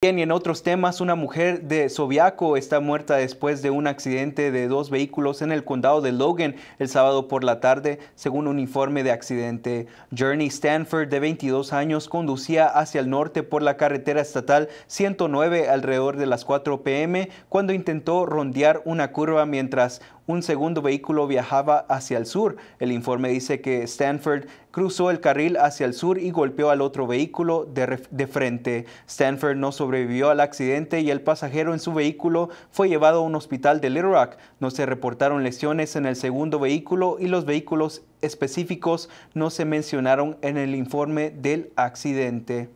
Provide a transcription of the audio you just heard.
Bien, y en otros temas, una mujer de Sobiaco está muerta después de un accidente de dos vehículos en el condado de Logan el sábado por la tarde, según un informe de accidente. Journey Stanford, de 22 años, conducía hacia el norte por la carretera estatal 109 alrededor de las 4 p.m. cuando intentó rondear una curva mientras un segundo vehículo viajaba hacia el sur. El informe dice que Stanford cruzó el carril hacia el sur y golpeó al otro vehículo de, frente. Stanford no sobrevivió al accidente y el pasajero en su vehículo fue llevado a un hospital de Little Rock. No se reportaron lesiones en el segundo vehículo y los vehículos específicos no se mencionaron en el informe del accidente.